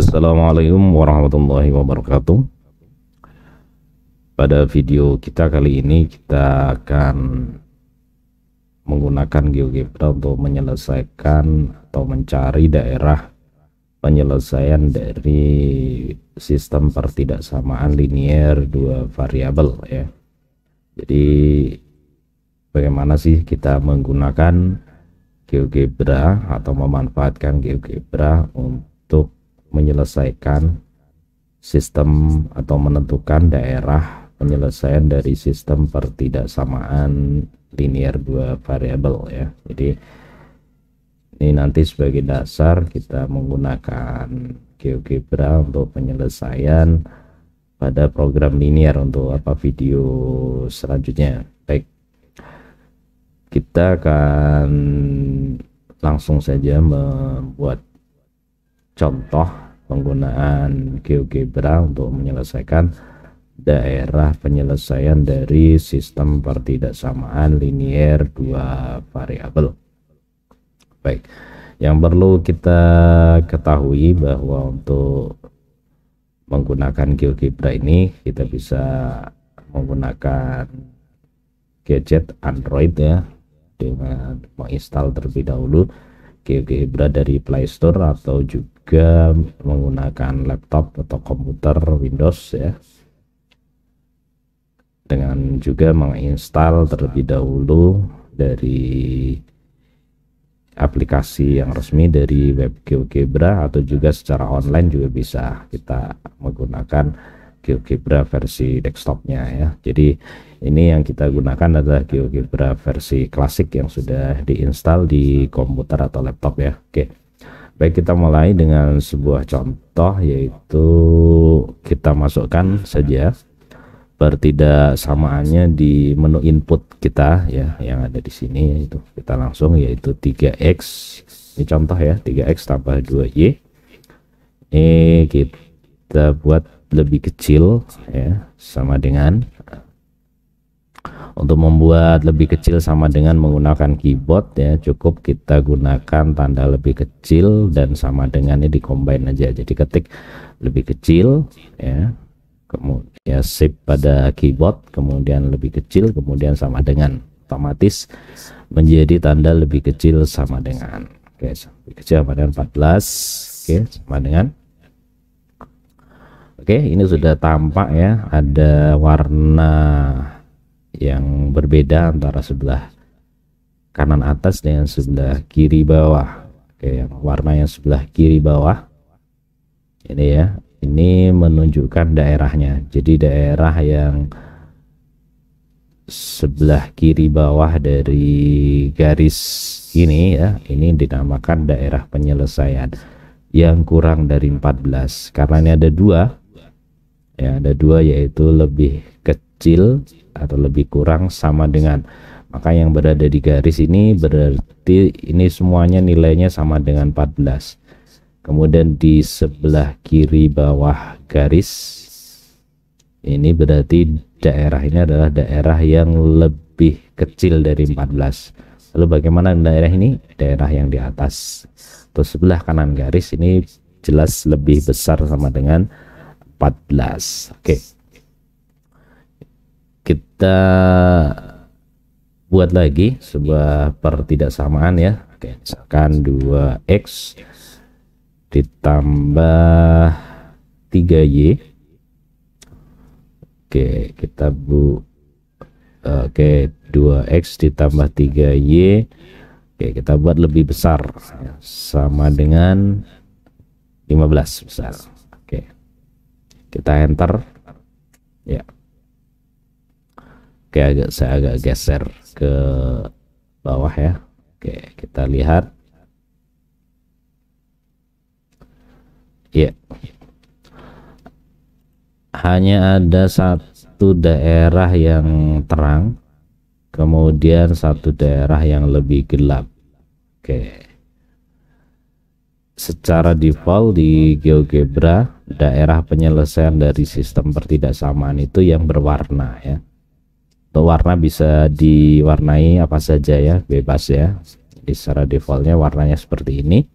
Assalamualaikum warahmatullahi wabarakatuh. Pada video kita kali ini kita akan menggunakan GeoGebra untuk menyelesaikan atau mencari daerah penyelesaian dari sistem pertidaksamaan linier dua variabel ya. Jadi bagaimana sih kita menggunakan GeoGebra atau memanfaatkan GeoGebra untuk menyelesaikan sistem atau menentukan daerah penyelesaian dari sistem pertidaksamaan linear dua variabel ya. Jadi ini nanti sebagai dasar kita menggunakan GeoGebra untuk penyelesaian pada program linear untuk apa video selanjutnya baik kita akan langsung saja membuat contoh penggunaan GeoGebra untuk menyelesaikan daerah penyelesaian dari sistem pertidaksamaan linier dua variabel. Baik, yang perlu kita ketahui bahwa untuk menggunakan GeoGebra ini kita bisa menggunakan gadget Android ya dengan menginstal terlebih dahulu GeoGebra dari Play Store atau juga juga menggunakan laptop atau komputer Windows ya dengan juga menginstal terlebih dahulu dari aplikasi yang resmi dari web GeoGebra atau juga secara online juga bisa kita menggunakan GeoGebra versi desktopnya ya jadi ini yang kita gunakan adalah GeoGebra versi klasik yang sudah diinstal di komputer atau laptop ya oke Baik kita mulai dengan sebuah contoh yaitu kita masukkan saja pertidaksamaannya di menu input kita ya yang ada di sini itu kita langsung yaitu 3x ini contoh ya 3x tambah 2y ini kita buat lebih kecil ya sama dengan untuk membuat lebih kecil sama dengan menggunakan keyboard ya, cukup kita gunakan tanda lebih kecil dan sama dengannya combine aja. Jadi ketik lebih kecil ya. Kemudian shape pada keyboard, kemudian lebih kecil, kemudian sama dengan otomatis menjadi tanda lebih kecil sama dengan. Oke, lebih kecil sama dengan 14. Oke, sama dengan Oke, ini sudah tampak ya, ada warna yang berbeda antara sebelah kanan atas dengan sebelah kiri bawah. Oke, yang warna yang sebelah kiri bawah ini ya, ini menunjukkan daerahnya. Jadi daerah yang sebelah kiri bawah dari garis ini ya ini dinamakan daerah penyelesaian yang kurang dari 14 karena ini ada dua ya ada dua yaitu lebih kecil atau lebih kurang sama dengan maka yang berada di garis ini berarti ini semuanya nilainya sama dengan 14 kemudian di sebelah kiri bawah garis ini berarti daerah ini adalah daerah yang lebih kecil dari 14 lalu bagaimana daerah ini daerah yang di atas atau sebelah kanan garis ini jelas lebih besar sama dengan 14. Oke. Kita buat lagi sebuah pertidaksamaan ya. Oke, misalkan 2x ditambah 3y. Oke, kita bu Oke, 2x ditambah 3y. Oke, kita buat lebih besar ya, sama dengan 15 besar kita enter ya oke agak saya agak geser ke bawah ya oke kita lihat ya hanya ada satu daerah yang terang kemudian satu daerah yang lebih gelap oke secara default di GeoGebra daerah penyelesaian dari sistem pertidaksamaan itu yang berwarna ya untuk warna bisa diwarnai apa saja ya bebas ya jadi secara defaultnya warnanya seperti ini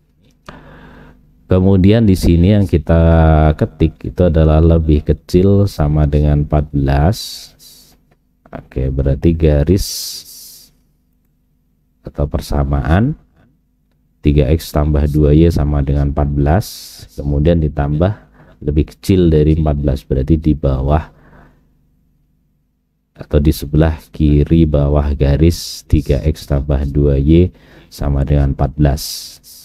kemudian di sini yang kita ketik itu adalah lebih kecil sama dengan 14 oke berarti garis atau persamaan 3x tambah 2y sama dengan 14 kemudian ditambah lebih kecil dari 14 berarti di bawah atau di sebelah kiri bawah garis 3x tambah 2y sama dengan 14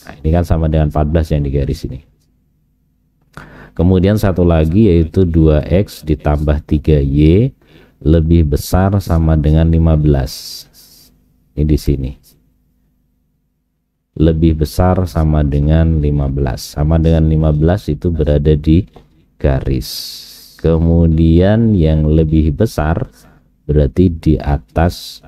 nah ini kan sama dengan 14 yang di garis ini kemudian satu lagi yaitu 2x ditambah 3y lebih besar sama dengan 15 ini di sini lebih besar sama dengan 15 sama dengan 15 itu berada di garis kemudian yang lebih besar berarti di atas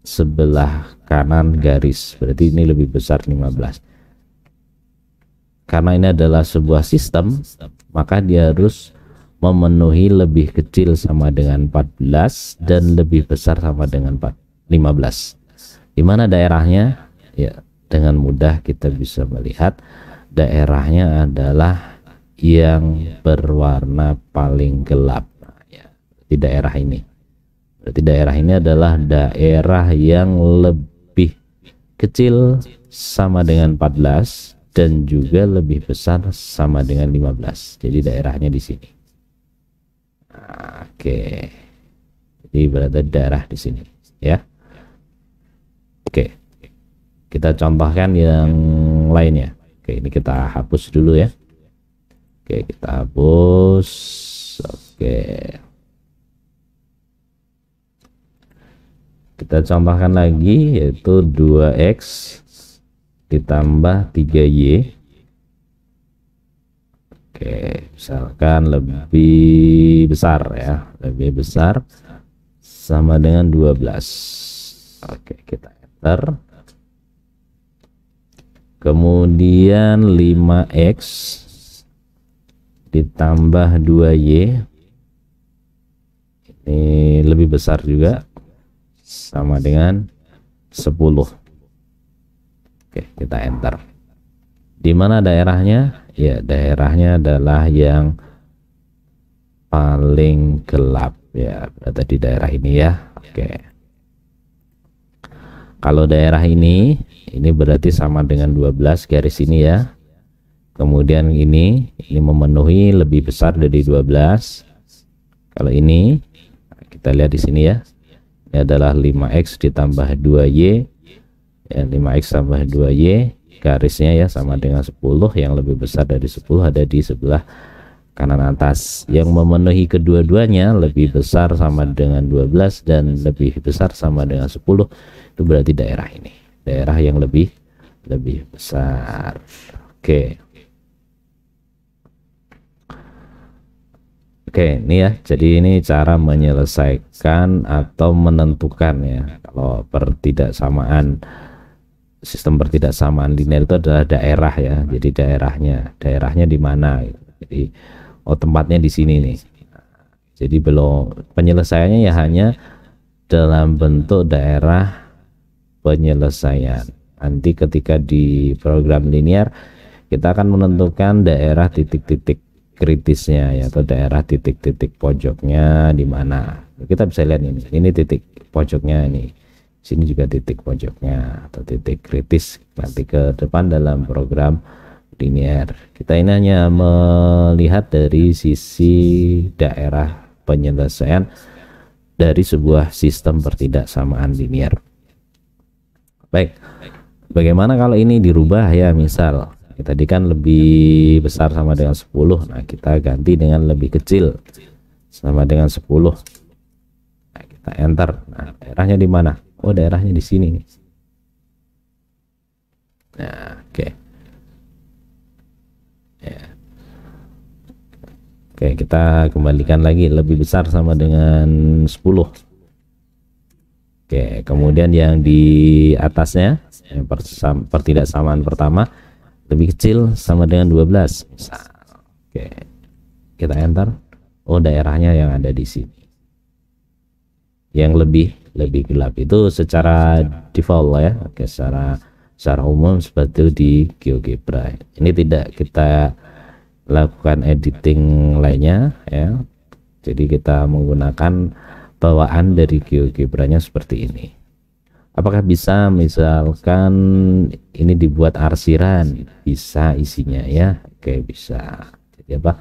sebelah kanan garis berarti ini lebih besar 15 karena ini adalah sebuah sistem maka dia harus memenuhi lebih kecil sama dengan 14 dan lebih besar sama dengan 15 di mana daerahnya ya dengan mudah kita bisa melihat daerahnya adalah yang berwarna paling gelap di daerah ini. Berarti daerah ini adalah daerah yang lebih kecil sama dengan 14 dan juga lebih besar sama dengan 15. Jadi daerahnya di sini. Oke. Jadi berada daerah di sini, ya. Oke kita contohkan yang lainnya oke ini kita hapus dulu ya oke kita hapus oke kita contohkan lagi yaitu 2x ditambah 3y oke misalkan lebih besar ya lebih besar sama dengan 12 oke kita enter kemudian 5x ditambah 2y ini lebih besar juga sama dengan 10 oke kita enter di mana daerahnya ya daerahnya adalah yang paling gelap ya berada di daerah ini ya oke kalau daerah ini ini berarti sama dengan 12 garis ini ya kemudian ini ini memenuhi lebih besar dari 12 kalau ini kita lihat di sini ya ini adalah 5x ditambah 2y ya, 5x tambah 2y garisnya ya sama dengan 10 yang lebih besar dari 10 ada di sebelah kanan atas yang memenuhi kedua-duanya lebih besar sama dengan 12 dan lebih besar sama dengan 10 itu berarti daerah ini daerah yang lebih lebih besar. Oke. Okay. Oke, okay, ini ya. Jadi ini cara menyelesaikan atau menentukan ya. Kalau pertidaksamaan sistem pertidaksamaan linear itu adalah daerah ya. Jadi daerahnya, daerahnya di mana gitu. Jadi oh tempatnya di sini nih. Jadi belum penyelesaiannya ya hanya dalam bentuk daerah penyelesaian. Nanti ketika di program linear kita akan menentukan daerah titik-titik kritisnya ya atau daerah titik-titik pojoknya di mana. Kita bisa lihat ini. Ini titik pojoknya ini. Sini juga titik pojoknya atau titik kritis nanti ke depan dalam program linear. Kita ini hanya melihat dari sisi daerah penyelesaian dari sebuah sistem pertidaksamaan linear. Baik. Bagaimana kalau ini dirubah ya misal tadi kan lebih besar sama dengan 10 nah kita ganti dengan lebih kecil sama dengan 10 nah, kita enter nah daerahnya di mana oh daerahnya di sini nih nah oke okay. Ya. oke kita kembalikan lagi lebih besar sama dengan 10 Oke, kemudian yang di atasnya yang persam, pertidaksamaan pertama lebih kecil sama dengan 12 misal. Oke. Kita enter. Oh, daerahnya yang ada di sini. Yang lebih lebih gelap itu secara, default ya. Oke, secara secara umum seperti itu di GeoGebra. Ini tidak kita lakukan editing lainnya ya. Jadi kita menggunakan bawaan dari GeoGebra-nya seperti ini apakah bisa misalkan ini dibuat arsiran bisa isinya ya oke bisa jadi apa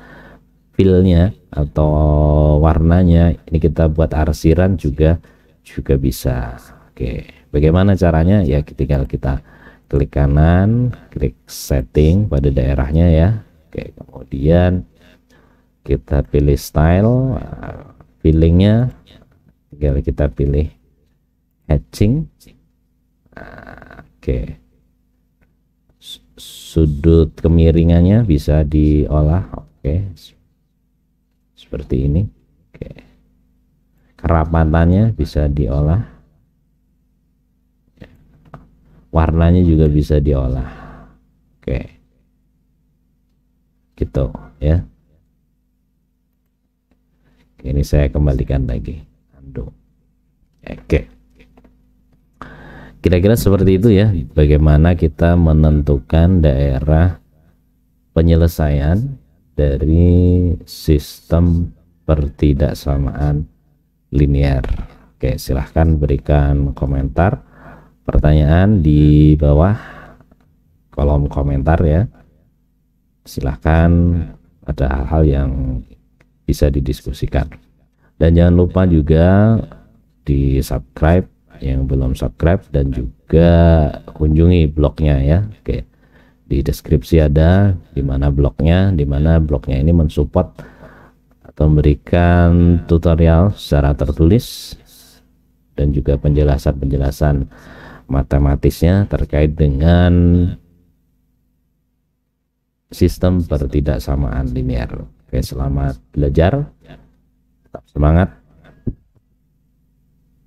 filenya atau warnanya ini kita buat arsiran juga juga bisa oke bagaimana caranya ya tinggal kita klik kanan klik setting pada daerahnya ya oke kemudian kita pilih style feelingnya tinggal kita pilih hatching oke sudut kemiringannya bisa diolah oke seperti ini oke kerapatannya bisa diolah warnanya juga bisa diolah oke okay. gitu ya ini saya kembalikan lagi Oke. Kira-kira seperti itu ya bagaimana kita menentukan daerah penyelesaian dari sistem pertidaksamaan linear. Oke, silahkan berikan komentar pertanyaan di bawah kolom komentar ya. Silahkan ada hal-hal yang bisa didiskusikan. Dan jangan lupa juga di subscribe yang belum subscribe dan juga kunjungi blognya ya oke di deskripsi ada di mana blognya di mana blognya ini mensupport atau memberikan tutorial secara tertulis dan juga penjelasan-penjelasan matematisnya terkait dengan sistem pertidaksamaan linear. Oke, selamat belajar. Tetap semangat.